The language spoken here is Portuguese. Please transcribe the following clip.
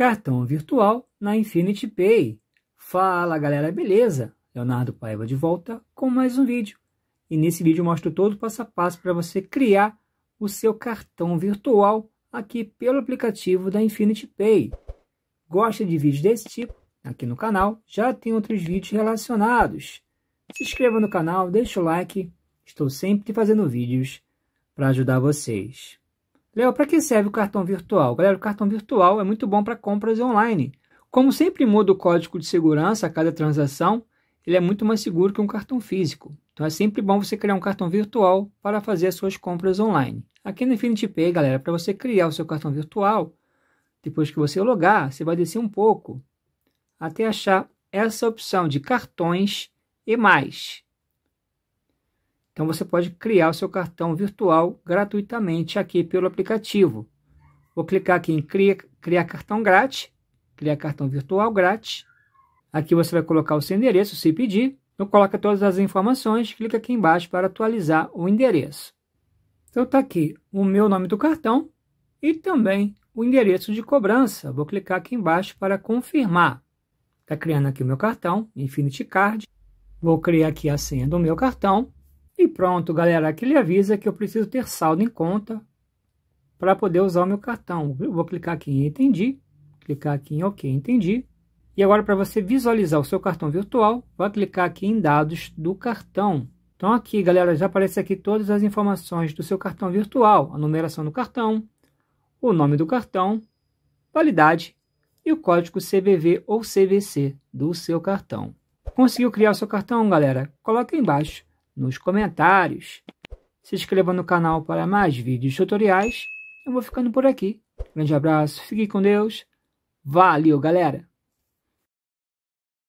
Cartão virtual na Infinity Pay. Fala galera, beleza? Leonardo Paiva de volta com mais um vídeo. E nesse vídeo eu mostro todo o passo a passo para você criar o seu cartão virtual aqui pelo aplicativo da Infinity Pay. Gosta de vídeos desse tipo? Aqui no canal já tem outros vídeos relacionados. Se inscreva no canal, deixa o like. Estou sempre fazendo vídeos para ajudar vocês. Léo, para que serve o cartão virtual? Galera, o cartão virtual é muito bom para compras online. Como sempre muda o código de segurança a cada transação, ele é muito mais seguro que um cartão físico. Então é sempre bom você criar um cartão virtual para fazer as suas compras online. Aqui no Infinity Pay, galera, para você criar o seu cartão virtual, depois que você logar, você vai descer um pouco até achar essa opção de cartões e mais. Então você pode criar o seu cartão virtual gratuitamente aqui pelo aplicativo. Vou clicar aqui em criar, criar cartão grátis, criar cartão virtual grátis. Aqui você vai colocar o seu endereço, se pedir. Então coloca todas as informações, clica aqui embaixo para atualizar o endereço. Então está aqui o meu nome do cartão e também o endereço de cobrança. Vou clicar aqui embaixo para confirmar. Está criando aqui o meu cartão, Infinity Card. Vou criar aqui a senha do meu cartão. E pronto, galera, aqui ele avisa que eu preciso ter saldo em conta para poder usar o meu cartão. Eu vou clicar aqui em entendi, clicar aqui em ok, entendi. E agora para você visualizar o seu cartão virtual, vai clicar aqui em dados do cartão. Então aqui, galera, já aparece aqui todas as informações do seu cartão virtual, a numeração do cartão, o nome do cartão, validade e o código CVV ou CVC do seu cartão. Conseguiu criar o seu cartão, galera? Coloque aí embaixo nos comentários. Se inscreva no canal para mais vídeos tutoriais. Eu vou ficando por aqui. Grande abraço, fique com Deus. Valeu, galera!